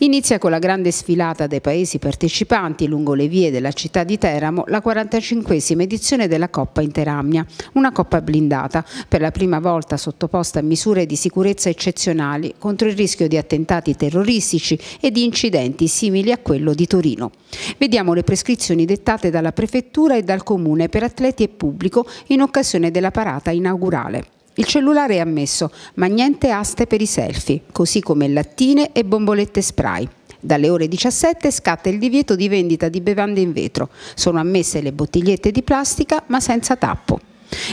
Inizia con la grande sfilata dei paesi partecipanti lungo le vie della città di Teramo la 45esima edizione della Coppa Interamnia, una coppa blindata, per la prima volta sottoposta a misure di sicurezza eccezionali contro il rischio di attentati terroristici e di incidenti simili a quello di Torino. Vediamo le prescrizioni dettate dalla Prefettura e dal Comune per atleti e pubblico in occasione della parata inaugurale. Il cellulare è ammesso, ma niente aste per i selfie, così come lattine e bombolette spray. Dalle ore 17 scatta il divieto di vendita di bevande in vetro. Sono ammesse le bottigliette di plastica, ma senza tappo.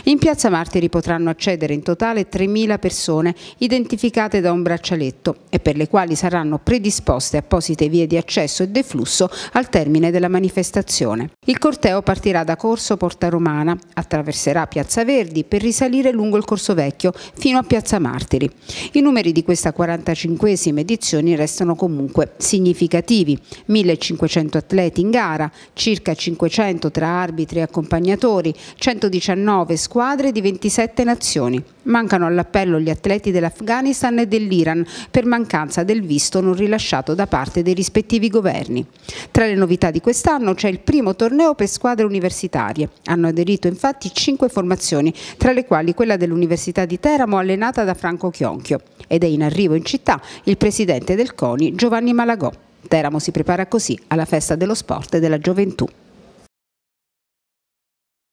In piazza Martiri potranno accedere in totale 3.000 persone identificate da un braccialetto e per le quali saranno predisposte apposite vie di accesso e deflusso al termine della manifestazione. Il corteo partirà da Corso Porta Romana, attraverserà Piazza Verdi per risalire lungo il Corso Vecchio fino a Piazza Martiri. I numeri di questa 45esima edizione restano comunque significativi. 1500 atleti in gara, circa 500 tra arbitri e accompagnatori, 119 9 squadre di 27 nazioni. Mancano all'appello gli atleti dell'Afghanistan e dell'Iran per mancanza del visto non rilasciato da parte dei rispettivi governi. Tra le novità di quest'anno c'è il primo torneo per squadre universitarie. Hanno aderito infatti cinque formazioni, tra le quali quella dell'Università di Teramo allenata da Franco Chionchio. Ed è in arrivo in città il presidente del CONI Giovanni Malagò. Teramo si prepara così alla festa dello sport e della gioventù.